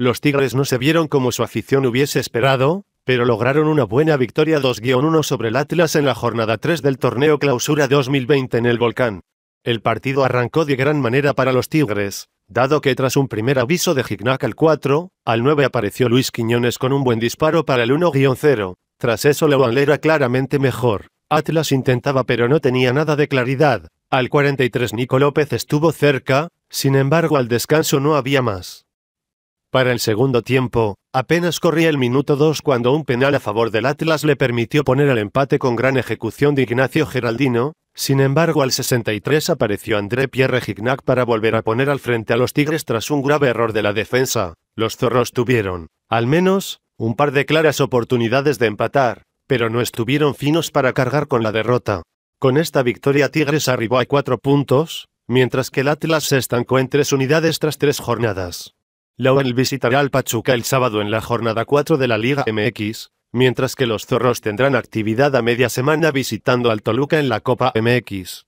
Los Tigres no se vieron como su afición hubiese esperado, pero lograron una buena victoria 2-1 sobre el Atlas en la jornada 3 del torneo Clausura 2020 en el Volcán. El partido arrancó de gran manera para los Tigres, dado que tras un primer aviso de Gignac al 4, al 9 apareció Luis Quiñones con un buen disparo para el 1-0. Tras eso Lewandowski era claramente mejor. Atlas intentaba pero no tenía nada de claridad. Al 43 Nico López estuvo cerca, sin embargo al descanso no había más. Para el segundo tiempo, apenas corría el minuto 2 cuando un penal a favor del Atlas le permitió poner el empate con gran ejecución de Ignacio Geraldino, sin embargo al 63 apareció André Pierre Gignac para volver a poner al frente a los Tigres tras un grave error de la defensa. Los zorros tuvieron, al menos, un par de claras oportunidades de empatar, pero no estuvieron finos para cargar con la derrota. Con esta victoria Tigres arribó a cuatro puntos, mientras que el Atlas se estancó en tres unidades tras tres jornadas. Laurel visitará al Pachuca el sábado en la jornada 4 de la Liga MX, mientras que los Zorros tendrán actividad a media semana visitando al Toluca en la Copa MX.